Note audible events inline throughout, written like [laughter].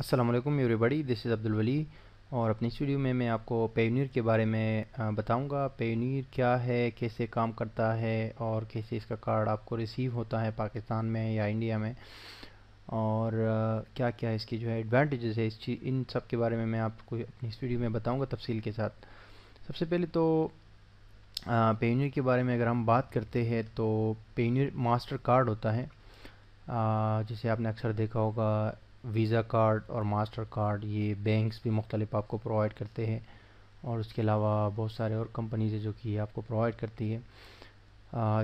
Aslam everybody this is Abdul Wali और अपनी इस वीडियो में मैं आपको पेनीर के बारे में बताऊंगा पेनीर क्या है कैसे काम करता है और कैसे इसका कार्ड आपको रिसीव होता है पाकिस्तान में या इंडिया में और क्या क्या इसकी जो है एडवांटेजेस है इस चीज़ इन सब के बारे में मैं आपको अपनी इस वीडियो में बताऊँगा तफसील के साथ सबसे पहले तो पेनीर के बारे में अगर हम बात करते हैं तो पेनीर मास्टर कार्ड होता है जिसे आपने अक्सर देखा होगा वीज़ा कार्ड और मास्टर कार्ड ये बैंक्स भी मुख्तलिफ आपको प्रोवाइड करते हैं और उसके अलावा बहुत सारे और कंपनीज़ है जो कि आपको प्रोवाइड करती है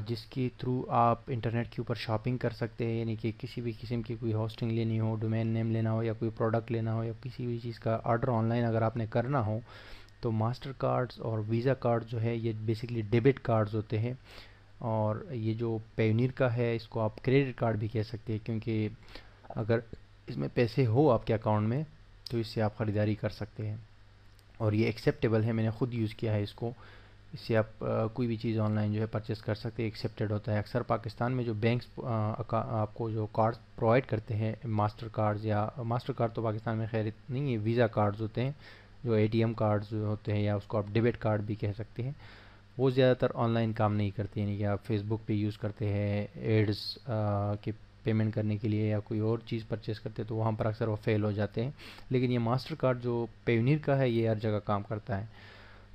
जिसके थ्रू आप इंटरनेट के ऊपर शॉपिंग कर सकते हैं यानी कि किसी भी किस्म की कोई होस्टिंग लेनी हो डोमेन नेम लेना हो या कोई प्रोडक्ट लेना हो या किसी भी चीज़ का आर्डर ऑनलाइन अगर आपने करना हो तो मास्टर कार्ड्स और वीज़ा कार्ड जो है ये बेसिकली डेबिट कार्ड्स होते हैं और ये जो पेनीर का है इसको आप क्रेडिट कार्ड भी कह सकते हैं क्योंकि अगर इसमें पैसे हो आपके अकाउंट में तो इससे आप ख़रीदारी कर सकते हैं और ये एक्सेप्टेबल है मैंने खुद यूज़ किया है इसको इससे आप आ, कोई भी चीज़ ऑनलाइन जो है परचेस कर सकते हैं एक्सेप्टेड होता है अक्सर पाकिस्तान में जो बैंक्स आपको जो कार्ड प्रोवाइड करते हैं मास्टर कार्ड्स या मास्टर कार्ड तो पाकिस्तान में खैर नहीं है वीज़ा कार्ड्स होते हैं जो ए कार्ड्स होते हैं या उसको आप डेबिट कार्ड भी कह सकते हैं वो ज़्यादातर ऑनलाइन काम नहीं करते यानी कि आप फेसबुक पर यूज़ करते हैं एड्स के पेमेंट करने के लिए या कोई और चीज़ परचेस करते हैं तो वहाँ पर अक्सर वो फेल हो जाते हैं लेकिन ये मास्टर कार्ड जो पेवनीर का है ये हर जगह काम करता है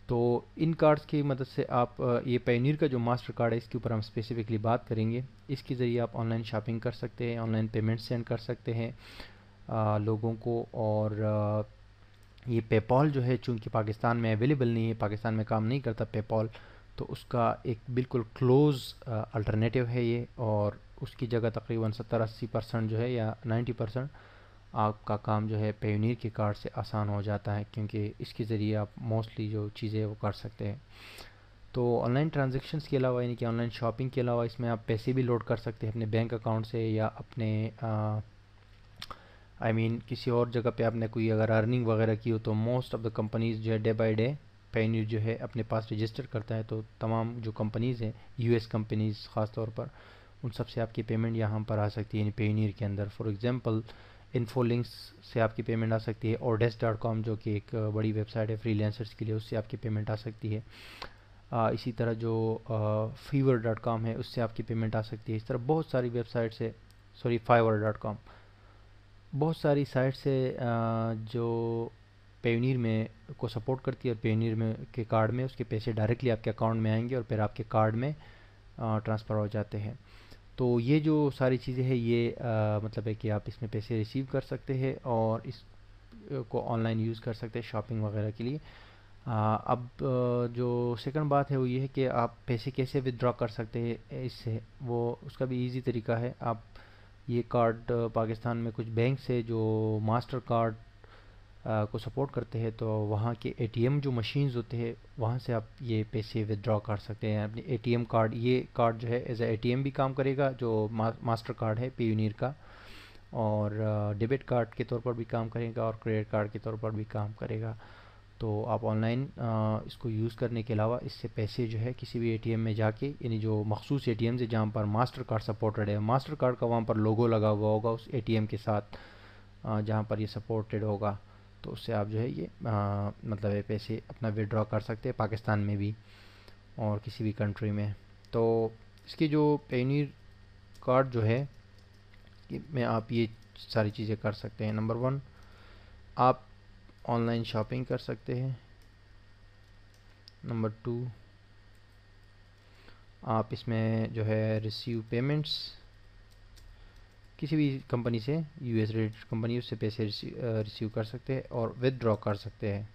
तो इन कार्ड्स की मदद से आप ये पेवनीर का जो मास्टर कार्ड है इसके ऊपर हम स्पेसिफिकली बात करेंगे इसके ज़रिए आप ऑनलाइन शॉपिंग कर सकते हैं ऑनलाइन पेमेंट सेंड कर सकते हैं लोगों को और ये पेपॉल जो है चूँकि पाकिस्तान में अवेलेबल नहीं है पाकिस्तान में काम नहीं करता पेपॉल तो उसका एक बिल्कुल क्लोज़ अल्टरनेटिव है ये और उसकी जगह तकरीबन सत्तर अस्सी परसेंट जो है या नाइन्टी परसेंट आपका काम जो है पेनीर के कार्ड से आसान हो जाता है क्योंकि इसके ज़रिए आप मोस्टली जो चीज़ें वो कर सकते हैं तो ऑनलाइन ट्रांजेक्शन्स के अलावा यानी कि ऑनलाइन शॉपिंग के अलावा इसमें आप पैसे भी लोड कर सकते हैं अपने बैंक अकाउंट से या अपने आई I मीन mean, किसी और जगह पे आपने कोई अगर अर्निंग वगैरह की हो तो मोस्ट ऑफ द कंपनीज़ जो है डे बाई डे पेन जो है अपने पास रजिस्टर करता है तो तमाम जो कंपनीज़ हैं यूएस कंपनीज़ ख़ास तौर पर उन सब से आपकी पेमेंट यहाँ पर आ सकती है पेनीर के अंदर फॉर एग्ज़ाम्पल लिंक्स से आपकी पेमेंट आ सकती है और डेस्क डॉट कॉम जो कि एक बड़ी वेबसाइट है लेंसर्स के लिए उससे आपकी पेमेंट आ सकती है आ, इसी तरह जो फीवर डॉट कॉम है उससे आपकी पेमेंट आ सकती है इस तरह बहुत सारी वेबसाइट्स है सॉरी फाइवर डॉट कॉम बहुत सारी साइट्स है जो पेनीर में को सपोर्ट करती है और पेनीर में के कार्ड में उसके पैसे डायरेक्टली आपके अकाउंट में आएंगे और फिर आपके कार्ड में ट्रांसफ़र हो जाते हैं तो ये जो सारी चीज़ें हैं ये आ, मतलब है कि आप इसमें पैसे रिसीव कर सकते हैं और इस को ऑनलाइन यूज़ कर सकते हैं शॉपिंग वगैरह के लिए आ, अब जो सेकंड बात है वो ये है कि आप पैसे कैसे विदड्रॉ कर सकते हैं इससे वो उसका भी इजी तरीका है आप ये कार्ड पाकिस्तान में कुछ बैंक से जो मास्टर कार्ड को सपोर्ट करते हैं तो वहाँ के एटीएम जो मशीन्स होते हैं वहाँ से आप ये पैसे विदड्रॉ कर सकते हैं अपने एटीएम कार्ड ये कार्ड जो है एज ए एटीएम भी काम करेगा जो मा, मास्टर कार्ड है यूनियर का और डेबिट कार्ड के तौर पर भी काम करेगा और क्रेडिट कार्ड के तौर पर भी काम करेगा तो आप ऑनलाइन इसको यूज़ करने के अलावा इससे पैसे जो है किसी भी एटीएम में जाके यानी जो मखसूस ए टी एम से जहाँ पर मास्टर कार्ड सपोर्टेड है मास्टर कार्ड का वहाँ पर लोगो लगा हुआ होगा उस एटीएम के साथ जहाँ पर ये सपोर्टेड होगा तो उससे आप जो है ये आ, मतलब पैसे अपना विड्रॉ कर सकते हैं पाकिस्तान में भी और किसी भी कंट्री में तो इसके जो पेनीर कार्ड जो है में आप ये सारी चीज़ें कर सकते हैं नंबर वन आप ऑनलाइन शॉपिंग कर सकते हैं नंबर टू आप इसमें जो है रिसीव पेमेंट्स किसी भी कंपनी से यूएस रिलेटेड कंपनी उससे पैसे रिसीव कर सकते हैं और विदड्रॉ कर सकते हैं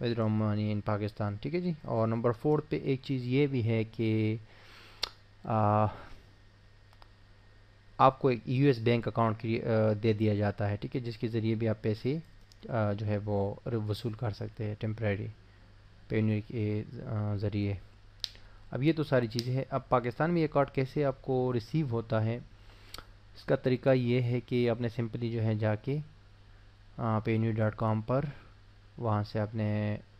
विदड्रॉ मनी इन पाकिस्तान ठीक है जी और नंबर फोर्थ पे एक चीज़ ये भी है कि आपको एक यूएस बैंक अकाउंट दे दिया जाता है ठीक है जिसके ज़रिए भी आप पैसे आ, जो है वो वसूल कर सकते हैं टेम्प्रेरी पेनर के ज़रिए अब ये तो सारी चीज़ें हैं अब पाकिस्तान में ये कार्ड कैसे आपको रिसीव होता है इसका तरीका ये है कि आपने सिंपली जो है जाके पेनीर डॉट कॉम पर वहाँ से आपने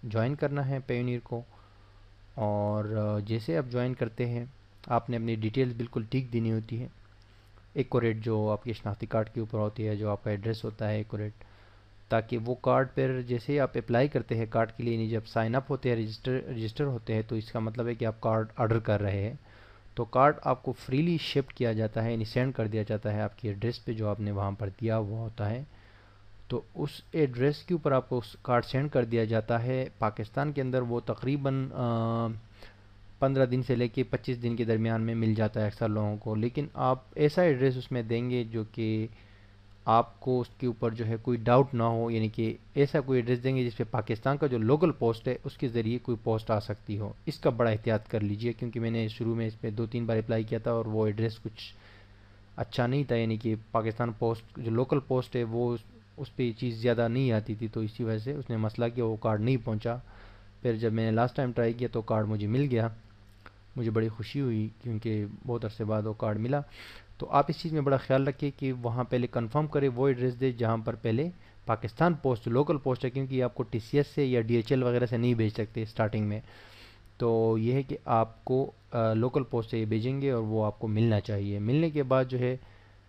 ज्वाइन करना है पेनीर को और जैसे आप ज्वाइन करते हैं आपने अपनी डिटेल्स बिल्कुल ठीक देनी होती है एक जो आपके शनाख्ती कार्ड के ऊपर होती है जो आपका एड्रेस होता है एक ताकि वो कार्ड पर जैसे ही आप अप्लाई करते हैं कार्ड के लिए नहीं जब साइन अप होते हैं रजिस्टर रजिस्टर होते हैं तो इसका मतलब है कि आप कार्ड ऑर्डर कर रहे हैं तो कार्ड आपको फ्रीली शिफ्ट किया जाता है यानी सेंड कर दिया जाता है आपकी एड्रेस पे जो आपने वहाँ पर दिया हुआ होता है तो उस एड्रेस के ऊपर आपको उस कार्ड सेंड कर दिया जाता है पाकिस्तान के अंदर वो तकरीबन पंद्रह दिन से लेके पच्चीस दिन के दरमियान में मिल जाता है अक्सर लोगों को लेकिन आप ऐसा एड्रेस उसमें देंगे जो कि आपको उसके ऊपर जो है कोई डाउट ना हो यानी कि ऐसा कोई एड्रेस देंगे जिस पर पाकिस्तान का जो लोकल पोस्ट है उसके ज़रिए कोई पोस्ट आ सकती हो इसका बड़ा एहतियात कर लीजिए क्योंकि मैंने शुरू में इस पर दो तीन बार अप्लाई किया था और वो एड्रेस कुछ अच्छा नहीं था यानी कि पाकिस्तान पोस्ट जो लोकल पोस्ट है वो उस पर चीज़ ज़्यादा नहीं आती थी तो इसी वजह से उसने मसला किया वो कार्ड नहीं पहुँचा फिर जब मैंने लास्ट टाइम ट्राई किया तो कार्ड मुझे मिल गया मुझे बड़ी खुशी हुई क्योंकि बहुत अरसे बाद वो कार्ड मिला तो आप इस चीज़ में बड़ा ख्याल रखिए कि वहाँ पहले कंफर्म करें वो एड्रेस दें जहाँ पर पहले पाकिस्तान पोस्ट लोकल पोस्ट है क्योंकि आपको टी से या डी वगैरह से नहीं भेज सकते स्टार्टिंग में तो ये है कि आपको आ, लोकल पोस्ट से ये भेजेंगे और वो आपको मिलना चाहिए मिलने के बाद जो है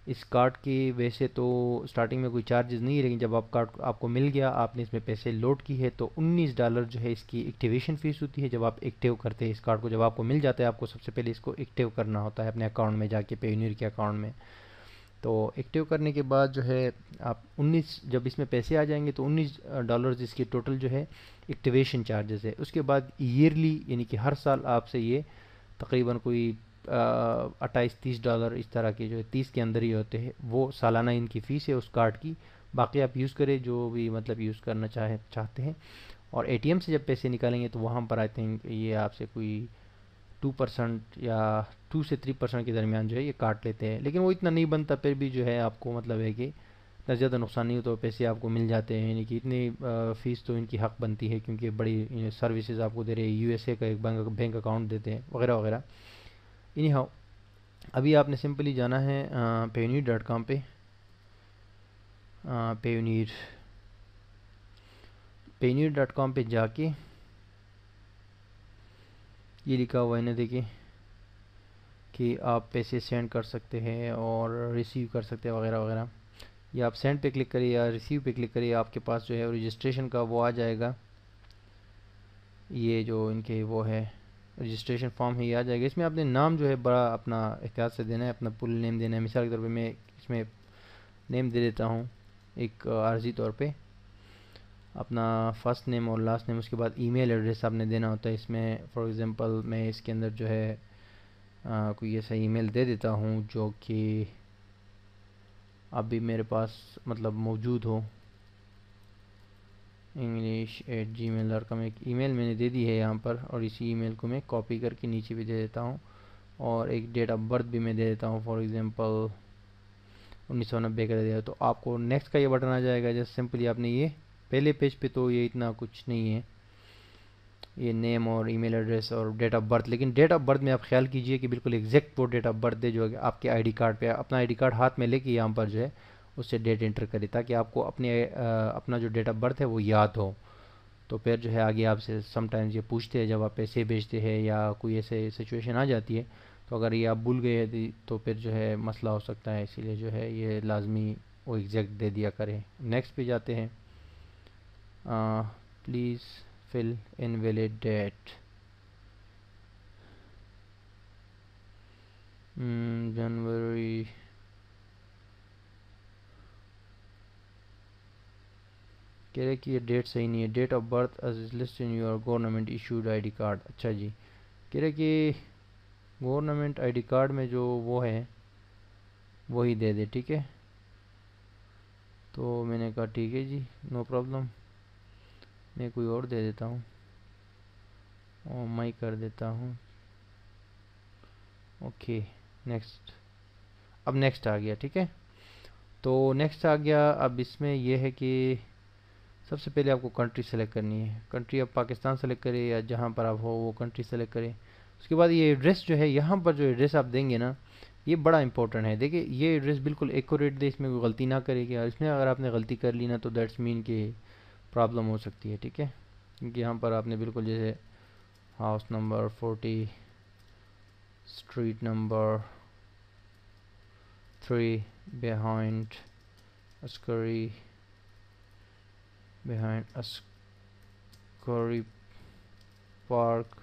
इस कार्ड की वैसे तो स्टार्टिंग में कोई चार्जेस नहीं है लेकिन जब आप कार्ड आपको मिल गया आपने इसमें पैसे लोड की है तो 19 डॉलर जो है इसकी एक्टिवेशन फ़ीस होती है जब आप एक्टिव करते हैं इस कार्ड को जब आपको मिल जाता है आपको सबसे पहले इसको एक्टिव करना होता है अपने अकाउंट में जाके पे यूनियर के अकाउंट में तो एक्टिव करने के बाद जो है आप उन्नीस जब इसमें पैसे आ जाएंगे तो उन्नीस डॉलर इसकी टोटल जो है एक्टिवेशन चार्जेस है उसके बाद ईयरली यानी कि हर साल आपसे ये तकरीबन कोई अट्ठाईस तीस डॉलर इस तरह के जो है तीस के अंदर ही होते हैं वो सालाना इनकी फ़ीस है उस कार्ड की बाकी आप यूज़ करें जो भी मतलब यूज़ करना चाहे चाहते हैं और एटीएम से जब पैसे निकालेंगे तो वहाँ पर आई थिंक ये आपसे कोई टू परसेंट या टू से थ्री परसेंट के दरमियान जो है ये काट लेते हैं लेकिन वो इतना नहीं बनता फिर भी जो है आपको मतलब है कि इतना ज़्यादा नुकसान नहीं होता तो पैसे आपको मिल जाते हैं यानी कि इतनी फ़ीस तो इनकी हक़ बनती है क्योंकि बड़ी सर्विसेज आपको दे रहे हैं यू का एक बैंक अकाउंट देते हैं वगैरह वगैरह इनी हाउ अभी आपने सिंपली जाना है पेनीर डॉट कॉम पे पेनीर पेनीर डॉट कॉम पर जाके ये लिखा हुआ है ना देखिए कि आप पैसे सेंड कर सकते हैं और रिसीव कर सकते हैं वगैरह वगैरह या आप सेंड पे क्लिक करिए या रिसीव पे क्लिक करिए आपके पास जो है रजिस्ट्रेशन का वो आ जाएगा ये जो इनके वो है रजिस्ट्रेशन फॉर्म ही आ जाएगा इसमें आपने नाम जो है बड़ा अपना एहतियात से देना है अपना पुल नेम देना है मिसाल के तौर पर मैं इसमें नेम दे देता हूँ एक आर्जी तौर पर अपना फर्स्ट नेम और लास्ट नेम उसके बाद ईमेल एड्रेस आपने देना होता है इसमें फॉर एग्ज़ाम्पल मैं इसके अंदर जो है आ, कोई ऐसा ईमेल दे देता हूँ जो कि अभी मेरे पास मतलब मौजूद हो English at Gmail dot com एक ईमेल मैंने दे दी है यहाँ पर और इसी ईमेल को मैं कॉपी करके नीचे भी दे देता हूँ और एक डेट ऑफ बर्थ भी मैं दे देता हूँ फॉर एग्ज़ाम्पल उन्नीस सौ नब्बे का दे दिया तो आपको नेक्स्ट का ये बटन आ जाएगा जस्ट सिंपली आपने ये पहले पेज पे तो ये इतना कुछ नहीं है ये नेम और ईमेल एड्रेस और डेट ऑफ बर्थ लेकिन डेट ऑफ बर्थ में आप ख्याल कीजिए कि बिल्कुल एग्जैक्ट वो डेट ऑफ बर्थ दे जो आपके आईडी कार्ड पे आई आईडी कार्ड हाथ में लेके यहाँ पर जो है उससे डेट इंटर करें ताकि आपको अपने अपना जो डेट ऑफ बर्थ है वो याद हो तो फिर जो है आगे आपसे समटाइम्स ये पूछते हैं जब आप पैसे भेजते हैं या कोई ऐसे सिचुएशन आ जाती है तो अगर ये आप भूल गए तो फिर जो है मसला हो सकता है इसीलिए जो है ये लाजमी वो एग्जैक्ट दे दिया करें नेक्स्ट पे जाते हैं please fill in valid date जनवरी कह रहे कि ये डेट सही नहीं है date of birth is list in your government issued ID card अच्छा जी कह रहे कि गवर्नमेंट आईडी कार्ड में जो वो है वही दे दे ठीक है तो मैंने कहा ठीक है जी नो प्रॉब्लम मैं कोई और दे देता हूँ और मैं कर देता हूँ ओके नेक्स्ट अब नेक्स्ट आ गया ठीक है तो नेक्स्ट आ गया अब इसमें यह है कि सबसे पहले आपको कंट्री सेलेक्ट करनी है कंट्री आप पाकिस्तान सेलेक्ट करें या जहाँ पर आप हो वो कंट्री सेलेक्ट करें उसके बाद ये एड्रेस जो है यहाँ पर जो एड्रेस आप देंगे ना ये बड़ा इंपॉर्टेंट है देखिए ये एड्रेस बिल्कुल एकोरेट दे इसमें कोई गलती ना करेगी और इसमें अगर आपने गलती कर ली ना तो दैट्स मीन कि प्रॉब्लम हो सकती है ठीक है क्योंकि यहाँ पर आपने बिल्कुल जैसे house number forty street number three behind Askari behind Askari park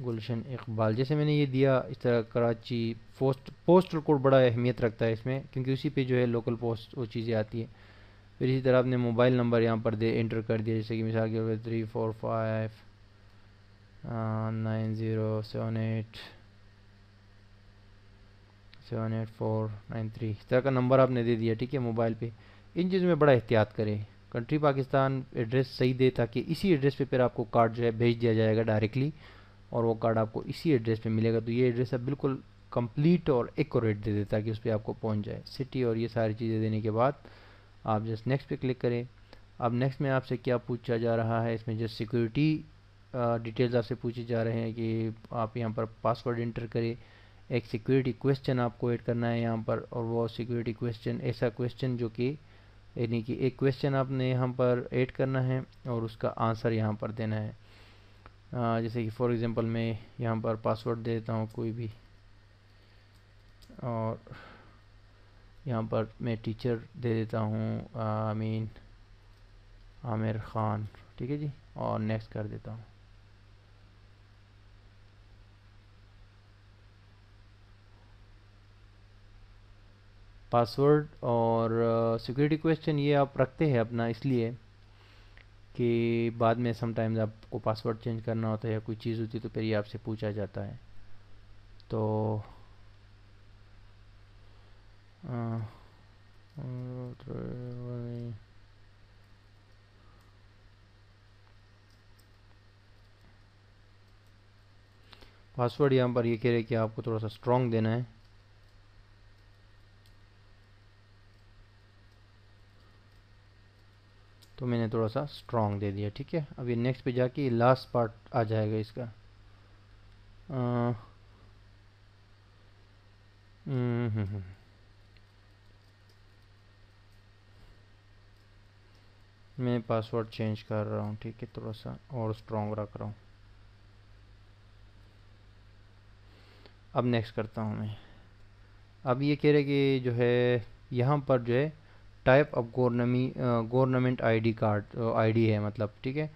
Gulshan Iqbal जैसे मैंने ये दिया इस तरह कराची पोस्ट पोस्टल कोड बड़ा अहमियत रखता है इसमें क्योंकि उसी पे जो है लोकल पोस्ट वो चीज़ें आती है फिर इसी तरह आपने मोबाइल नंबर यहाँ पर दे एंटर कर दिया जैसे कि मिसाल के तौर पर three four five nine zero seven eight seven eight four nine three इस तरह का नंबर आपने दे दिया ठीक है मोबाइल पर इन चीज़ों में बड़ा एहतियात करें कंट्री पाकिस्तान एड्रेस सही दे ताकि इसी एड्रेस पे फिर आपको कार्ड जो है भेज दिया जाएगा डायरेक्टली और वो कार्ड आपको इसी एड्रेस पे मिलेगा तो ये एड्रेस अब बिल्कुल कंप्लीट और एकोरेट दे देता कि उस पर आपको पहुंच जाए सिटी और ये सारी चीज़ें देने के बाद आप जस्ट नेक्स्ट पे क्लिक करें अब नेक्स्ट में आपसे क्या पूछा जा रहा है इसमें जस्ट सिक्योरिटी डिटेल्स आपसे पूछे जा रहे हैं कि आप यहाँ पर पासवर्ड इंटर करें एक सिक्योरिटी क्वेश्चन आपको ऐड करना है यहाँ पर और वो सिक्योरिटी क्वेश्चन ऐसा क्वेश्चन जो कि यानी कि एक क्वेश्चन आपने यहाँ पर ऐड करना है और उसका आंसर यहाँ पर देना है आ, जैसे कि फॉर एग्ज़ाम्पल मैं यहाँ पर पासवर्ड दे देता हूँ कोई भी और यहाँ पर मैं टीचर दे देता हूँ आमीन आमिर ख़ान ठीक है जी और नेक्स्ट कर देता हूँ पासवर्ड और सिक्योरिटी uh, क्वेश्चन ये आप रखते हैं अपना इसलिए कि बाद में समटाइम्स आपको पासवर्ड चेंज करना होता है या कोई चीज़ होती है तो फिर ये आपसे पूछा जाता है तो आ, uh, पासवर्ड यहाँ पर ये कह रहे हैं कि आपको थोड़ा सा स्ट्रॉन्ग देना है तो मैंने थोड़ा सा स्ट्रॉन्ग दे दिया ठीक है अब ये नेक्स्ट पे जाके लास्ट पार्ट आ जाएगा इसका हम्म, हम्म, हम्म मैं पासवर्ड चेंज कर रहा हूँ ठीक है थोड़ा सा और स्ट्रॉन्ग रख रहा हूँ अब नेक्स्ट करता हूँ मैं अब ये कह रहे कि जो है यहाँ पर जो है टाइप ऑफ गवर्नमी गवर्नमेंट आईडी कार्ड आईडी है मतलब ठीक है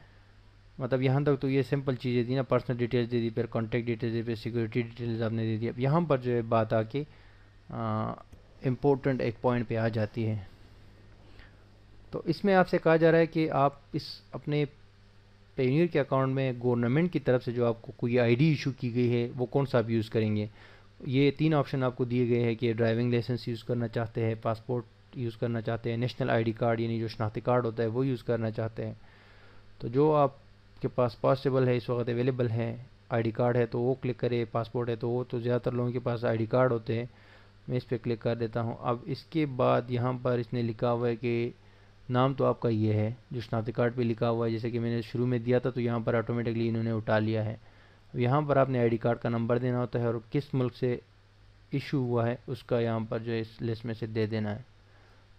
मतलब यहाँ तक तो ये सिंपल चीज़ें दी ना पर्सनल डिटेल्स दे दी फिर कॉन्टैक्ट डिटेल्स दे फिर सिक्योरिटी डिटेल्स आपने दे दी अब यहाँ पर जो है बात आके इम्पोर्टेंट uh, एक पॉइंट पे आ जाती है तो इसमें आपसे कहा जा रहा है कि आप इस अपने पेनियर के अकाउंट में गवर्नमेंट की तरफ से जो आपको कोई डी इशू की गई है वो कौन सा आप यूज़ करेंगे ये तीन ऑप्शन आपको दिए गए हैं कि ड्राइविंग लाइसेंस यूज़ करना चाहते हैं पासपोर्ट यूज़ करना चाहते हैं नेशनल आईडी कार्ड यानी जो शनाख्ती कार्ड होता है वो यूज़ करना चाहते हैं तो जो आपके पास पॉसिबल है इस वक्त अवेलेबल हैं आईडी कार्ड है तो वो क्लिक करें पासपोर्ट है तो वो तो ज़्यादातर लोगों के पास आईडी कार्ड होते हैं मैं इस पर क्लिक कर देता हूँ अब इसके बाद यहाँ पर इसने लिखा हुआ है कि नाम तो आपका ये है जो शनाख्ती कार्ड पे लिखा हुआ है जैसे कि मैंने शुरू में दिया था तो यहाँ पर आटोमेटिकली इन्होंने उठा लिया है यहाँ पर आपने आई कार्ड का नंबर देना होता है और किस मुल्क से इशू हुआ है उसका यहाँ पर जो है इस लिस्ट में से दे देना है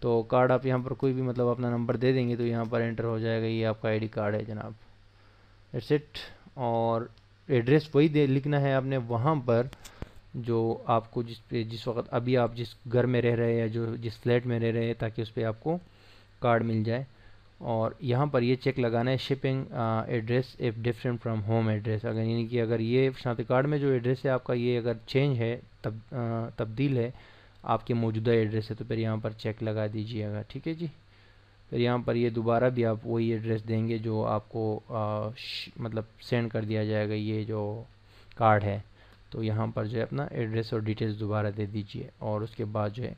तो कार्ड आप यहाँ पर कोई भी मतलब अपना नंबर दे देंगे तो यहाँ पर एंटर हो जाएगा ये आपका आईडी कार्ड है जनाब इट्स इट और एड्रेस वही दे लिखना है आपने वहाँ पर जो आपको जिस पे जिस वक्त अभी आप जिस घर में रह रहे हैं या जो जिस फ्लैट में रह रहे हैं ताकि उस पर आपको कार्ड मिल जाए और यहाँ पर ये चेक लगाना है shipping address if different from home address अगर यानी कि अगर ये शांति कार्ड में जो एड्रेस है आपका ये अगर चेंज है तब आ, तब्दील है आपके मौजूदा एड्रेस है तो फिर यहाँ पर चेक लगा दीजिएगा ठीक है जी फिर यहाँ पर ये दोबारा भी आप वही एड्रेस देंगे जो आपको आ, मतलब सेंड कर दिया जाएगा ये जो कार्ड है तो यहाँ पर जो है अपना एड्रेस और डिटेल्स दोबारा दे दीजिए और उसके बाद जो है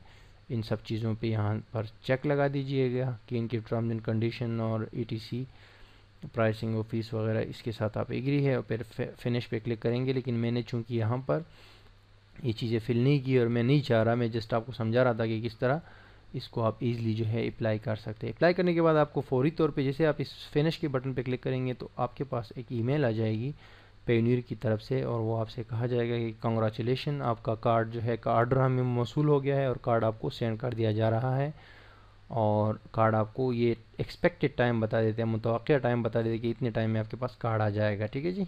इन सब चीज़ों पे यहाँ पर चेक लगा दीजिएगा कि इनकी टर्म्स एंड कंडीशन और ईटीसी प्राइसिंग और फीस वगैरह इसके साथ आप एग्री है और फिर फिनिश पे क्लिक करेंगे लेकिन मैंने चूँकि यहाँ पर ये चीज़ें फिल नहीं की और मैं नहीं चाह रहा मैं जस्ट आपको समझा रहा था कि किस तरह इसको आप इजीली जो है अप्लाई कर सकते हैं अप्लाई करने के बाद आपको फौरी तौर पे जैसे आप इस फिनिश के बटन पे क्लिक करेंगे तो आपके पास एक ईमेल आ जाएगी पेनियर की तरफ से और वो आपसे कहा जाएगा कि कंग्रेचुलेशन आपका कार्ड जो है कार्ड हमें मौसू हो गया है और कार्ड आपको सेंड कर दिया जा रहा है और कार्ड आपको ये एक्सपेक्टेड टाइम बता देते हैं मुतव टाइम बता देते हैं कि इतने टाइम में आपके पास कार्ड आ जाएगा ठीक है जी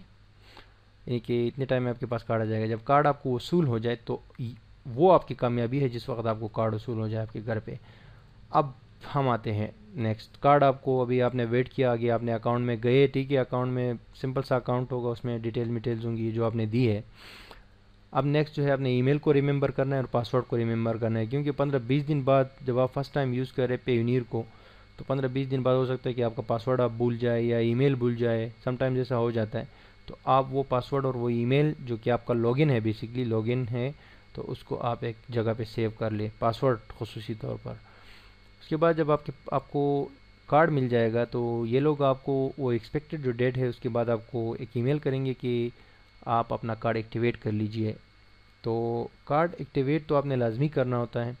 यानी कि इतने टाइम में आपके पास कार्ड आ जाएगा जब कार्ड आपको वसूल हो जाए तो वो आपकी कामयाबी है जिस वक्त आपको कार्ड वसूल हो जाए आपके घर पे अब हम आते हैं नेक्स्ट कार्ड आपको अभी आपने वेट किया आगे आपने अकाउंट में गए ठीक है अकाउंट में सिंपल सा अकाउंट होगा उसमें डिटेल मिटेल्स होंगी जो आपने दी है अब नेक्स्ट जो है आपने ईमेल को रिमेंबर करना है और पासवर्ड को रिमेंबर करना है क्योंकि पंद्रह बीस दिन बाद जब आप फर्स्ट टाइम यूज़ करें यूनियर को तो पंद्रह बीस दिन बाद हो सकता है कि आपका पासवर्ड आप भूल जाए या ईमेल भूल जाए समटाइम्स ऐसा हो जाता है तो आप वो पासवर्ड और वो ईमेल जो कि आपका लॉगिन है बेसिकली लॉगिन है तो उसको आप एक जगह पे सेव कर लें पासवर्ड खसूस तौर पर उसके बाद जब आपके आपको कार्ड मिल जाएगा तो ये लोग आपको वो एक्सपेक्टेड जो डेट है उसके बाद आपको एक ईमेल करेंगे कि आप अपना कार्ड एक्टिवेट कर लीजिए तो कार्ड एक्टिवेट तो आपने लाजमी करना होता है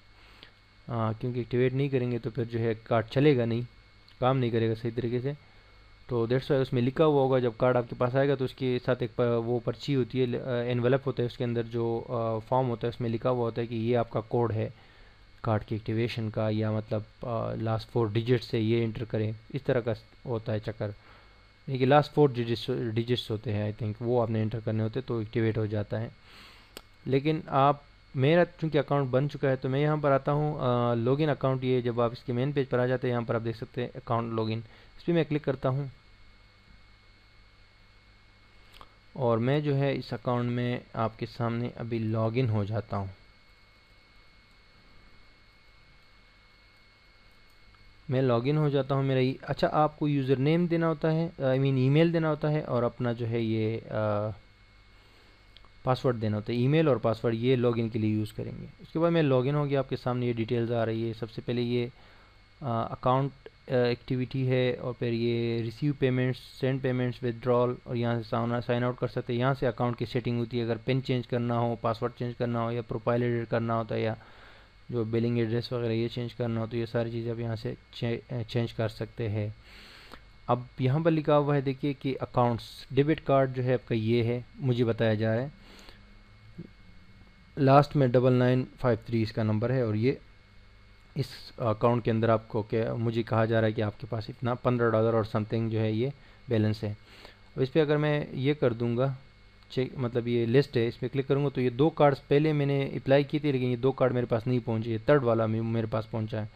आ, हाँ, क्योंकि एक्टिवेट नहीं करेंगे तो फिर जो है कार्ड चलेगा नहीं काम नहीं करेगा सही तरीके से तो डेढ़ वाई उसमें लिखा हुआ होगा जब कार्ड आपके पास आएगा तो उसके साथ एक पर, वो पर्ची होती है एनवेलप होता है उसके अंदर जो फॉर्म होता है उसमें लिखा हुआ होता है कि ये आपका कोड है कार्ड की एक्टिवेशन का या मतलब लास्ट फोर डिजिट से ये इंटर करें इस तरह का होता है चक्कर यानी कि लास्ट फोर डिजिट्स डिजिट्स होते हैं आई थिंक वो आपने इंटर करने होते तो एक्टिवेट हो जाता है लेकिन आप मेरा चूंकि अकाउंट बन चुका है तो मैं यहाँ पर आता हूँ लॉगिन अकाउंट ये जब आप इसके मेन पेज पर आ जाते हैं यहाँ पर आप देख सकते हैं अकाउंट लॉगिन इस पर मैं क्लिक करता हूँ और मैं जो है इस अकाउंट में आपके सामने अभी लॉगिन हो जाता हूँ मैं लॉगिन हो जाता हूँ मेरा ये अच्छा आपको यूज़र नेम देना होता है आई मीन ईमेल देना होता है और अपना जो है ये पासवर्ड देना होता है ईमेल और पासवर्ड ये लॉगिन के लिए यूज़ करेंगे उसके बाद मैं लॉगिन हो गया आपके सामने ये डिटेल्स आ रही है सबसे पहले ये अकाउंट एक्टिविटी है और फिर ये receive payments send payments withdrawal और यहाँ से साइन आउट कर सकते हैं यहाँ से अकाउंट की सेटिंग होती है अगर पिन चेंज करना हो पासवर्ड चेंज करना हो या प्रोफाइल एडिट करना होता है या जो बिलिंग एड्रेस वगैरह ये चेंज करना हो तो ये सारी चीज़ें आप यहाँ से चेंज कर सकते हैं अब यहाँ पर लिखा हुआ है देखिए कि अकाउंट्स डेबिट कार्ड जो है आपका ये है मुझे बताया जा रहा है लास्ट में डबल नाइन फाइव थ्री इसका नंबर है और ये इस अकाउंट के अंदर आपको क्या मुझे कहा जा रहा है कि आपके पास इतना पंद्रह डॉलर और समथिंग जो है ये बैलेंस है अब इस पर अगर मैं ये कर दूँगा चेक मतलब ये लिस्ट है इस पर क्लिक करूँगा तो ये दो कार्ड्स पहले मैंने अप्लाई की थी लेकिन ये दो कार्ड मेरे पास नहीं पहुँचे ये थर्ड वाला मेरे पास पहुँचा है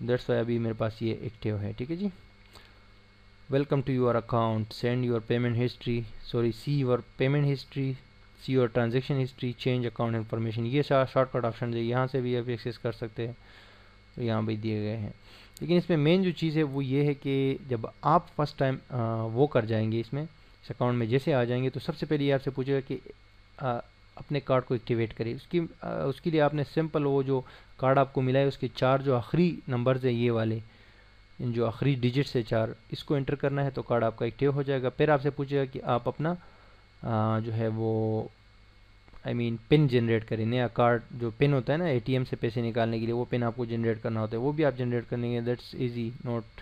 तो दैट्स वाई अभी मेरे पास ये एक्टिव है ठीक है जी welcome to your account send your payment history sorry see your payment history see your transaction history change account information ये सारा शॉर्टकट ऑप्शन है यहाँ से भी आप एक्सेस कर सकते हैं तो यहाँ भी दिए गए हैं लेकिन इसमें मेन जो चीज़ है वो ये है कि जब आप फर्स्ट टाइम वो कर जाएंगे इसमें इस अकाउंट में जैसे आ जाएंगे तो सबसे पहले ये आपसे पूछेगा कि आ, अपने कार्ड को एक्टिवेट करें उसकी आ, उसके लिए आपने सिंपल वो जो कार्ड आपको मिला है उसके चार जो आखिरी नंबर्स है ये वाले इन जो आखिरी डिजिट से चार इसको एंटर करना है तो कार्ड आपका एक्टिव हो जाएगा फिर आपसे पूछेगा कि आप अपना आ, जो है वो आई मीन पिन जनरेट करें नया कार्ड जो पिन होता है ना एटीएम से पैसे निकालने के लिए वो पिन आपको जनरेट करना होता है वो भी आप जनरेट के that's easy not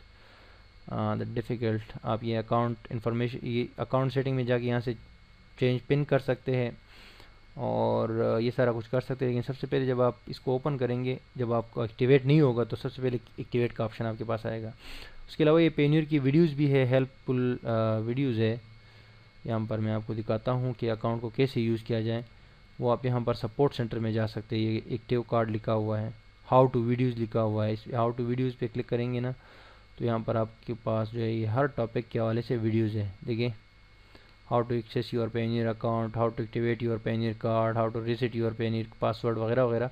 that difficult आप ये अकाउंट इंफॉर्मेशन ये अकाउंट सेटिंग में जाके यहाँ से चेंज पिन कर सकते हैं और uh, ये सारा कुछ कर सकते हैं लेकिन सबसे पहले जब आप इसको ओपन करेंगे जब आपको एक्टिवेट नहीं होगा तो सबसे पहले एक्टिवेट का ऑप्शन आपके पास आएगा उसके अलावा ये पेन्यूर की वीडियोज़ भी है हेल्पफुल वीडियोज़ uh, है यहाँ पर मैं आपको दिखाता हूँ कि अकाउंट को कैसे यूज़ किया जाए वो आप यहाँ पर सपोर्ट सेंटर में जा सकते हैं ये एक्टिव कार्ड लिखा हुआ है हाउ टू वीडियोज़ लिखा हुआ है इस हाउ टू वीडियोज़ पे क्लिक करेंगे ना तो यहाँ पर आपके पास जो है ये हर टॉपिक के हवाले से वीडियोज़ हैं देखिए how to access your Payoneer account how to activate your Payoneer card how to reset your Payoneer password वगैरह वगैरह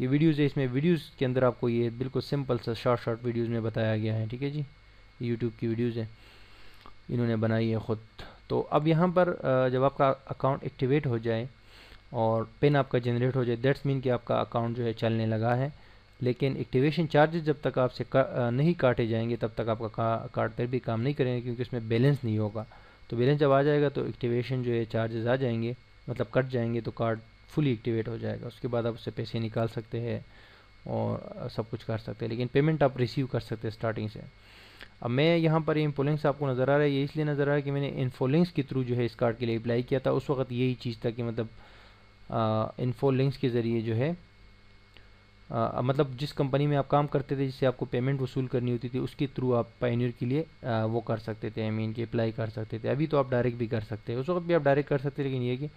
ये वीडियोज़ है इसमें वीडियोज़ के अंदर आपको ये बिल्कुल सिंपल सा शॉर्ट शॉर्ट वीडियोज़ में बताया गया है ठीक है जी यूट्यूब की वीडियोज़ हैं इन्होंने बनाई है ख़ुद तो अब यहाँ पर जब आपका अकाउंट एक्टिवेट हो जाए और पिन आपका जनरेट हो जाए दैट्स मीन कि आपका अकाउंट जो है चलने लगा है लेकिन एक्टिवेशन चार्जेस जब तक आपसे का, नहीं काटे जाएंगे तब तक आपका का, कार्ड पर भी काम नहीं करेंगे क्योंकि उसमें बैलेंस नहीं होगा तो बैलेंस जब आ जाएगा तो एक्टिवेशन जो है चार्जेस आ जाएंगे मतलब कट जाएंगे तो कार्ड फुली एक्टिवेट हो जाएगा उसके बाद आप उससे पैसे निकाल सकते हैं और सब कुछ कर सकते हैं लेकिन पेमेंट आप रिसीव कर सकते हैं स्टार्टिंग से अब मैं यहाँ पर इन्फोलिंक्स आपको नज़र आ रहा है ये इसलिए नज़र आ रहा है कि मैंने इन्फोलिंक्स के थ्रू जो है इस कार्ड के लिए अप्लाई किया था उस वक्त यही चीज़ था कि मतलब इन्फो लिंक्स के ज़रिए जो है आ, मतलब जिस कंपनी में आप काम करते थे जिससे आपको पेमेंट वसूल करनी होती थी उसके थ्रू आप पाइनियर के लिए आ, वो कर सकते थे आई मीन कि अप्लाई कर सकते थे अभी तो आप डायरेक्ट भी कर सकते हैं उस वक्त भी आप डायरेक्ट कर सकते लेकिन ये कि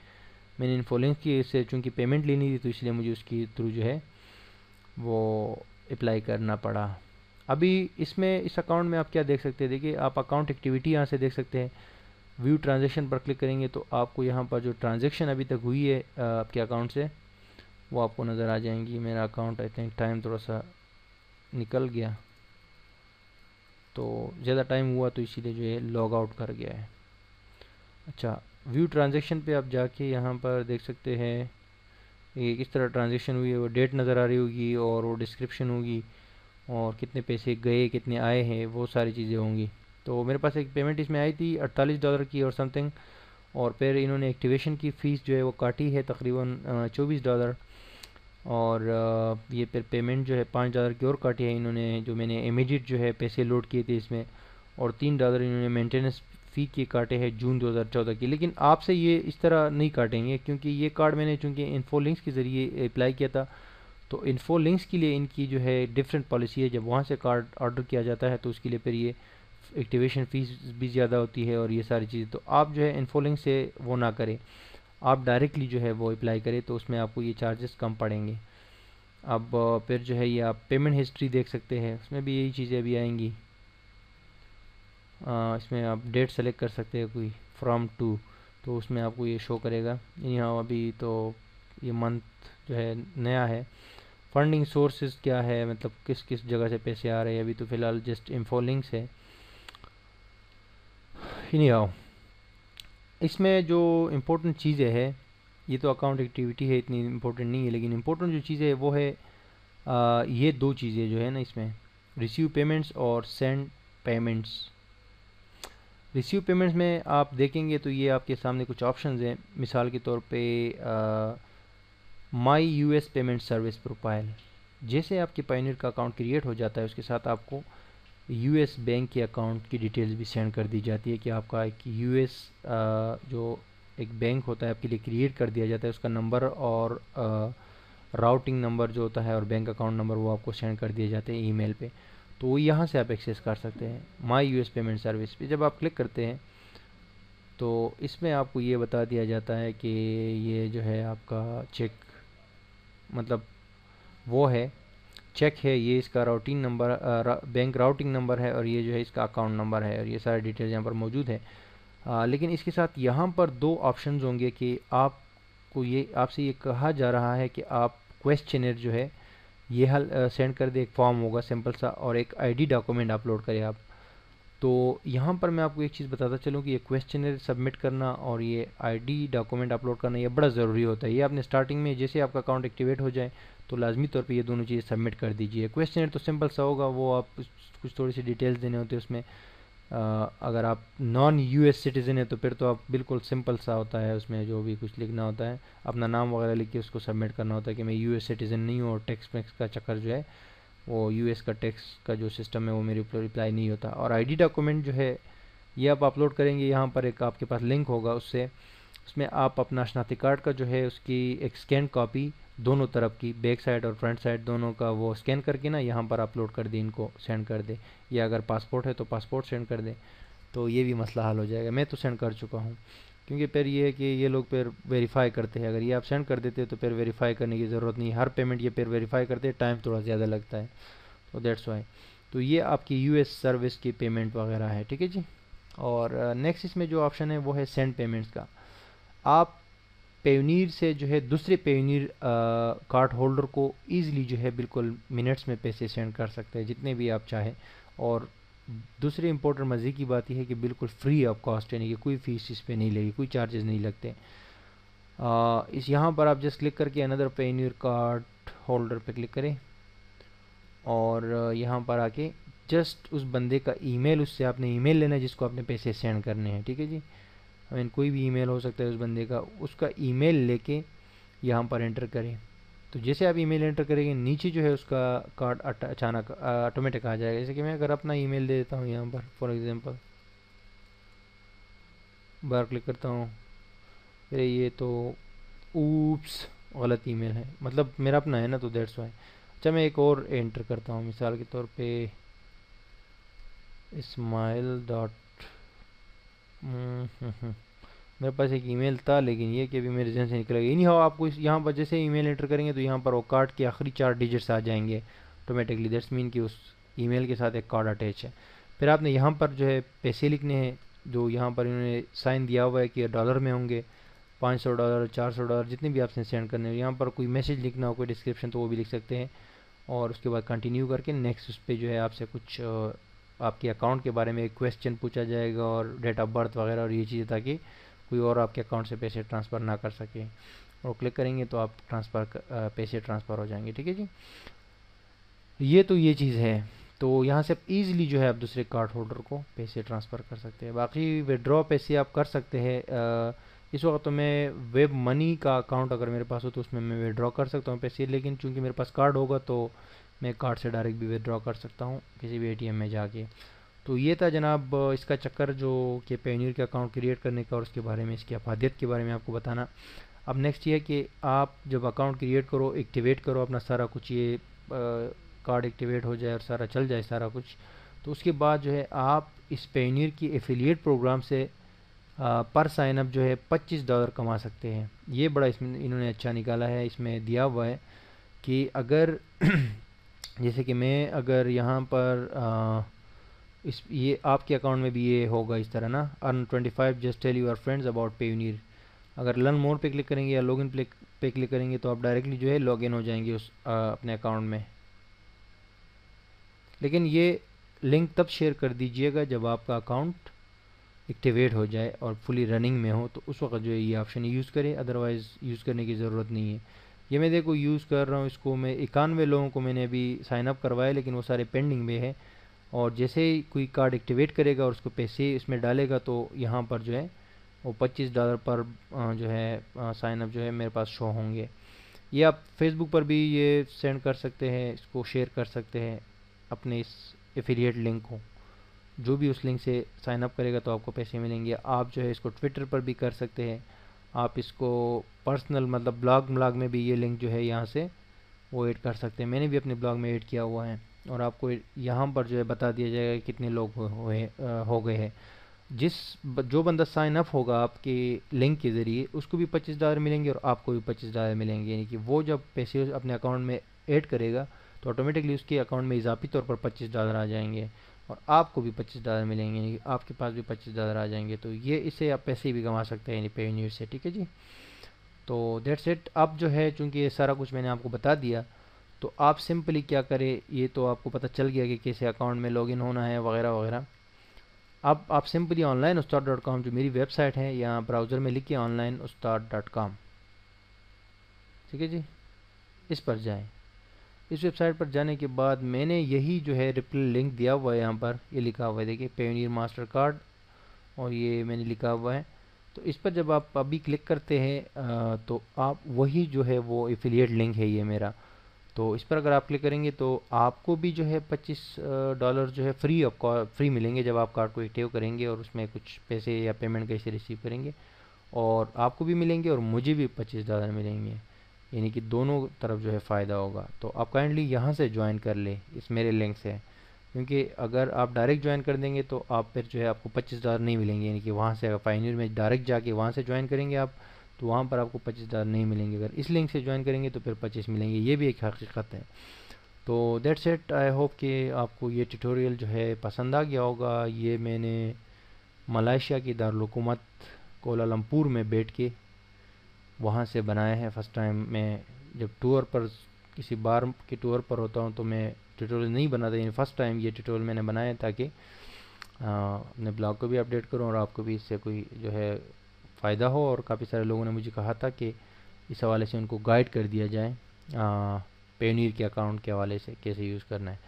मैंने इन्फोलिंस की इससे चूँकि पेमेंट लेनी थी तो इसलिए मुझे उसके थ्रू जो है वो अप्लाई करना पड़ा अभी इसमें इस अकाउंट में आप क्या देख सकते हैं देखिए आप अकाउंट एक्टिविटी यहाँ से देख सकते हैं व्यू ट्रांजेक्शन पर क्लिक करेंगे तो आपको यहाँ पर जो ट्रांजेक्शन अभी तक हुई है आपके अकाउंट से वो आपको नज़र आ जाएंगी मेरा अकाउंट आई थिंक टाइम थोड़ा सा निकल गया तो ज़्यादा टाइम हुआ तो इसीलिए जो है लॉग आउट कर गया है अच्छा व्यू ट्रांजेक्शन पे आप जाके यहाँ पर देख सकते हैं ये किस तरह ट्रांजेक्शन हुई है वो डेट नज़र आ रही होगी और वो डिस्क्रिप्शन होगी और कितने पैसे गए कितने आए हैं वो सारी चीज़ें होंगी तो मेरे पास एक पेमेंट इसमें आई थी अड़तालीस डॉलर की और समथिंग और फिर इन्होंने एक्टिवेशन की फ़ीस जो है वो काटी है तकरीबन चौबीस डॉलर और ये फिर पेमेंट जो है पाँच डॉलर की और काटी है इन्होंने जो मैंने इमीडिएट जो है पैसे लोड किए थे इसमें और तीन डॉलर इन्होंने मेंटेनेंस फ़ी के काटे हैं जून 2014 की लेकिन आपसे ये इस तरह नहीं काटेंगे क्योंकि ये कार्ड मैंने चूँकि इन्फो लिंक्स के ज़रिए अप्लाई किया था तो इन्फो लिंक्स के लिए इनकी जो है डिफरेंट पॉलिसी है जब वहाँ से कार्ड ऑर्डर किया जाता है तो उसके लिए फिर ये एक्टिवेशन फ़ीस भी ज़्यादा होती है और ये सारी चीज़ें तो आप जो है इनफोलिंग से वो ना करें आप डायरेक्टली जो है वो अप्लाई करें तो उसमें आपको ये चार्जेस कम पड़ेंगे अब फिर जो है ये आप पेमेंट हिस्ट्री देख सकते हैं उसमें भी यही चीज़ें भी आएंगी आ, इसमें आप डेट सेलेक्ट कर सकते हैं कोई फ्रॉम टू तो उसमें आपको ये शो करेगा यहाँ अभी तो ये मंथ जो है नया है फंडिंग सोर्सेज क्या है मतलब किस किस जगह से पैसे आ रहे हैं अभी तो फ़िलहाल जस्ट इम्फोलिंग्स है नहीं आओ इसमें जो इम्पोर्टेंट चीज़ें है ये तो अकाउंट एक्टिविटी है इतनी इम्पोर्टेंट नहीं है लेकिन इम्पोर्टेंट जो चीज़ें है वो है आ, ये दो चीज़ें जो है ना इसमें रिसीव पेमेंट्स और सेंड पेमेंट्स रिसीव पेमेंट्स में आप देखेंगे तो ये आपके सामने कुछ ऑप्शंस हैं मिसाल के तौर पे my US payment service profile जैसे आपके पाइनियर का अकाउंट क्रिएट हो जाता है उसके साथ आपको यूएस बैंक के अकाउंट की डिटेल्स भी सेंड कर दी जाती है कि आपका एक यूएस जो एक बैंक होता है आपके लिए क्रिएट कर दिया जाता है उसका नंबर और राउटिंग नंबर जो होता है और बैंक अकाउंट नंबर वो आपको सेंड कर दिए जाते हैं ईमेल पे तो वो यहाँ से आप एक्सेस कर सकते हैं माई यूएस पेमेंट सर्विस पे जब आप क्लिक करते हैं तो इसमें आपको ये बता दिया जाता है कि ये जो है आपका चेक मतलब वो है चेक है ये इसका routing number bank routing number है और ये जो है इसका अकाउंट नंबर है और ये सारे डिटेल्स यहाँ पर मौजूद है आ, लेकिन इसके साथ यहाँ पर दो ऑप्शन होंगे कि आपको ये आपसे ये कहा जा रहा है कि आप क्वेश्चनर जो है ये हल सेंड कर दे एक फॉर्म होगा सिंपल सा और एक आईडी डॉक्यूमेंट अपलोड करें आप तो यहाँ पर मैं आपको एक चीज़ बताता चलूँ कि ये क्वेश्चनर सबमिट करना और ये आईडी डॉक्यूमेंट अपलोड करना ये बड़ा ज़रूरी होता है ये आपने स्टार्टिंग में जैसे आपका अकाउंट एक्टिवेट हो जाए तो लाजमी तौर पे ये दोनों चीज़ें सबमिट कर दीजिए क्वेश्चन तो सिंपल सा होगा वो आप कुछ थोड़ी सी डिटेल्स देने होते हैं उसमें आ, अगर आप नॉन यूएस सिटीज़न है तो फिर तो आप बिल्कुल सिंपल सा होता है उसमें जो भी कुछ लिखना होता है अपना नाम वगैरह लिख के उसको सबमिट करना होता है कि मैं एस सिटीज़न नहीं हूँ और टैक्स वैक्स का चक्कर जो है वो एस का टैक्स का जो सिस्टम है वो मेरे ऊपर रिप्लाई नहीं होता और डी डॉक्यूमेंट जो है ये आप अपलोड करेंगे यहाँ पर एक आपके पास लिंक होगा उससे उसमें आप अपना शनाती कार्ड का जो है उसकी एक स्कैन कॉपी दोनों तरफ की बैक साइड और फ्रंट साइड दोनों का वो स्कैन करके ना यहाँ पर अपलोड कर दें इनको सेंड कर दें या अगर पासपोर्ट है तो पासपोर्ट सेंड कर दें तो ये भी मसला हल हो जाएगा मैं तो सेंड कर चुका हूँ क्योंकि फिर ये है कि ये लोग फिर वेरीफाई करते हैं अगर ये आप सेंड कर देते हैं तो फिर वेरीफाई करने की ज़रूरत नहीं हर पेमेंट ये फिर वेरीफाई करते हैं टाइम थोड़ा ज़्यादा लगता है तो देट्स वाई तो ये आपकी यूएस सर्विस की पेमेंट वगैरह है ठीक है जी और नेक्स्ट इसमें जो ऑप्शन है वो है सेंड पेमेंट्स का आप पेवनीर से जो है दूसरे पेवनीर कार्ड होल्डर को ईज़िली जो है बिल्कुल मिनट्स में पैसे सेंड कर सकते हैं जितने भी आप चाहें और दूसरे इम्पोर्टेंट मज़े की बात यह है कि बिल्कुल फ्री ऑफ कॉस्ट यानी कि कोई फ़ीस इस पर नहीं लगी कोई चार्जेस नहीं लगते आ, इस यहाँ पर आप जस्ट क्लिक करके अनदर पेनीर कार्ड होल्डर पे क्लिक करें और यहाँ पर आके जस्ट उस बंदे का ईमेल उससे आपने ईमेल लेना है जिसको आपने पैसे सेंड करने हैं ठीक है जी मीन कोई भी ईमेल हो सकता है उस बंदे का उसका ईमेल लेके यहाँ पर एंटर करें तो जैसे आप ईमेल एंटर करेंगे नीचे जो है उसका कार्ड अचानक ऑटोमेटिक आ जाएगा जैसे कि मैं अगर अपना ईमेल दे देता हूँ यहाँ पर फॉर एग्ज़ाम्पल बार क्लिक करता हूँ अरे ये तो ऊप्स गलत ईमेल है मतलब मेरा अपना है ना तो डेट्स वाई अच्छा मैं एक और एंटर करता हूँ मिसाल के तौर पे इस्माइल डॉट हम्म, मेरे पास एक ईमेल था लेकिन ये कि अभी मेरे जहन से गया नहीं हो आपको इस यहाँ पर जैसे ईमेल एंटर करेंगे तो यहाँ पर वो कार्ड के आखिरी चार डिजिट्स आ जाएंगे ऑटोमेटिकली दैट्स मीन कि उस ईमेल के साथ एक कार्ड अटैच है फिर आपने यहाँ पर जो है पैसे लिखने हैं जो यहाँ पर इन्होंने साइन दिया हुआ है कि डॉलर में होंगे पाँच सौ डॉलर चार सौ डॉलर जितने भी आपने सेंड करने हैं यहाँ पर कोई मैसेज लिखना हो कोई डिस्क्रिप्शन तो वो भी लिख सकते हैं और उसके बाद कंटिन्यू करके नेक्स्ट उस पर जो है आपसे कुछ आपके अकाउंट के बारे में एक क्वेश्चन पूछा जाएगा और डेट ऑफ बर्थ वगैरह और ये चीज़ें ताकि कोई और आपके अकाउंट से पैसे ट्रांसफ़र ना कर सके और क्लिक करेंगे तो आप ट्रांसफ़र पैसे ट्रांसफ़र हो जाएंगे ठीक है जी ये तो ये चीज़ है तो यहाँ से आप ईज़िली जो है आप दूसरे कार्ड होल्डर को पैसे ट्रांसफ़र कर सकते हैं बाकी विड्रॉ पैसे आप कर सकते हैं इस वक्त तो मैं वेब मनी का अकाउंट अगर मेरे पास हो तो उसमें मैं विड्रॉ कर सकता हूँ पैसे लेकिन चूंकि मेरे पास कार्ड होगा तो मैं कार्ड से डायरेक्ट भी विदड्रॉ कर सकता हूँ किसी भी एटीएम में जाके तो ये था जनाब इसका चक्कर जो कि पेनियर के अकाउंट क्रिएट करने का और उसके बारे में इसकी अफादियत के बारे में आपको बताना अब नेक्स्ट ये कि आप जब अकाउंट क्रिएट करो एक्टिवेट करो अपना सारा कुछ ये कार्ड एक्टिवेट हो जाए और सारा चल जाए सारा कुछ तो उसके बाद जो है आप इस पेनियर की एफिलिएट प्रोग्राम से आ, पर साइनअप जो है पच्चीस डॉलर कमा सकते हैं ये बड़ा इसमें इन्होंने अच्छा निकाला है इसमें दिया हुआ है कि अगर [clears throat] जैसे कि मैं अगर यहाँ पर आ, इस ये आपके अकाउंट में भी ये होगा इस तरह ना earn twenty five just tell your friends about Payoneer अगर लर्न मोर पे क्लिक करेंगे या लॉग इन पे क्लिक करेंगे तो आप डायरेक्टली जो है लॉग इन हो जाएंगे उस आ, अपने अकाउंट में लेकिन ये लिंक तब शेयर कर दीजिएगा जब आपका अकाउंट एक्टिवेट हो जाए और फुली रनिंग में हो तो उस वक्त जो है ये ऑप्शन यूज़ करें अदरवाइज़ यूज़ करने की ज़रूरत नहीं है ये मैं देखो यूज़ कर रहा हूँ इसको मैं इक्यानवे लोगों को मैंने अभी साइन अप करवाया लेकिन वो सारे पेंडिंग में है और जैसे ही कोई कार्ड एक्टिवेट करेगा और उसको पैसे इसमें डालेगा तो यहाँ पर जो है वो पच्चीस डॉलर पर जो है साइन अप जो है मेरे पास शो होंगे ये आप फेसबुक पर भी ये सेंड कर सकते हैं इसको शेयर कर सकते हैं अपने इस एफिलिएट लिंक को जो भी उस लिंक से साइनअप करेगा तो आपको पैसे मिलेंगे आप जो है इसको ट्विटर पर भी कर सकते हैं आप इसको पर्सनल मतलब ब्लॉग ब्लॉग में भी ये लिंक जो है यहाँ से वो ऐड कर सकते हैं मैंने भी अपने ब्लॉग में ऐड किया हुआ है और आपको यहाँ पर जो है बता दिया जाएगा कितने लोग हो, हो गए हैं जिस जो बंदा साइन अप होगा आपके लिंक के ज़रिए उसको भी पच्चीस डॉलर मिलेंगे और आपको भी पच्चीस डॉलर मिलेंगे यानी कि वो जब पैसे अपने अकाउंट में ऐड करेगा तो ऑटोमेटिकली उसके अकाउंट में इजाफी तौर पर पच्चीस डॉलर आ जाएंगे और आपको भी पच्चीस डॉलर मिलेंगे आपके पास भी पच्चीस डॉलर आ जाएंगे तो ये इसे आप पैसे भी कमा सकते हैं पेनीर से ठीक है जी तो डेट्स इट अब जो है चूँकि ये सारा कुछ मैंने आपको बता दिया तो आप सिंपली क्या करें ये तो आपको पता चल गया कि कैसे अकाउंट में लॉगिन होना है वगैरह वगैरह अब आप simply online Ustad dot com जो मेरी वेबसाइट है यहाँ ब्राउज़र में लिखिए ऑनलाइन उस्ताद डॉट कॉम ठीक है जी इस पर जाएँ इस वेबसाइट पर जाने के बाद मैंने यही जो है रिप्ले लिंक दिया हुआ है यहाँ पर ये लिखा हुआ है देखिए पेनियर मास्टर कार्ड और ये मैंने लिखा हुआ है तो इस पर जब आप अभी क्लिक करते हैं तो आप वही जो है वो एफिलिएट लिंक है ये मेरा तो इस पर अगर आप क्लिक करेंगे तो आपको भी जो है पच्चीस डॉलर जो है फ्री ऑफ फ्री मिलेंगे जब आप कार्ड को एक्टिव करेंगे और उसमें कुछ पैसे या पेमेंट कैसे रिसीव करेंगे और आपको भी मिलेंगे और मुझे भी पच्चीस डॉलर मिलेंगे यानी कि दोनों तरफ जो है फ़ायदा होगा तो आप काइंडली यहाँ से ज्वाइन कर लें इस मेरे लिंक से क्योंकि अगर आप डायरेक्ट ज्वाइन कर देंगे तो आप फिर जो है आपको पच्चीस हज़ार नहीं मिलेंगे यानी कि वहाँ से अगर फाइनल में डायरेक्ट जाके वहाँ से ज्वाइन करेंगे आप तो वहाँ पर आपको पच्चीस हज़ार नहीं मिलेंगे अगर इस लिंक से ज्वाइन करेंगे तो फिर पच्चीस मिलेंगे ये भी एक हकीकत है तो देट सेट आई होप कि आपको ये ट्यूटोरियल जो है पसंद आ गया होगा ये मैंने मलाइशिया की दारकूमत कोलालमपुर में बैठ के वहाँ से बनाए हैं फर्स्ट टाइम मैं जब टूर पर किसी बार के टूर पर होता हूँ तो मैं ट्यूटोरियल नहीं बनाता यानी फर्स्ट टाइम ये ट्यूटोरियल मैंने बनाया ताकि अपने ब्लॉग को भी अपडेट करूँ और आपको भी इससे कोई जो है फ़ायदा हो और काफ़ी सारे लोगों ने मुझे कहा था कि इस हवाले से उनको गाइड कर दिया जाए पेनीर के अकाउंट के हवाले से कैसे यूज़ करना है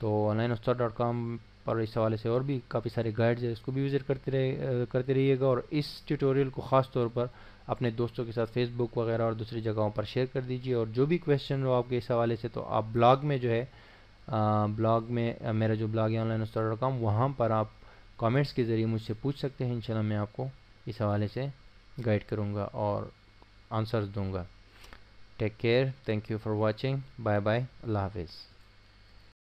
तो ऑनलाइन डॉट कॉम पर इस हवाले से और भी काफ़ी सारे गाइड्स है इसको भी विज़िट करते रहे करते रहिएगा और इस ट्यूटोरियल को ख़ास तौर पर अपने दोस्तों के साथ फेसबुक वगैरह और दूसरी जगहों पर शेयर कर दीजिए और जो भी क्वेश्चन हो आपके इस हवाले से तो आप ब्लॉग में जो है ब्लॉग में मेरा जो ब्लॉग है ऑनलाइन स्टोर डॉट कॉम वहाँ पर आप कमेंट्स के ज़रिए मुझसे पूछ सकते हैं इंशाल्लाह मैं आपको इस हवाले से गाइड करूँगा और आंसर्स दूँगा take care thank you for watching bye bye अल्लाह हाफिज़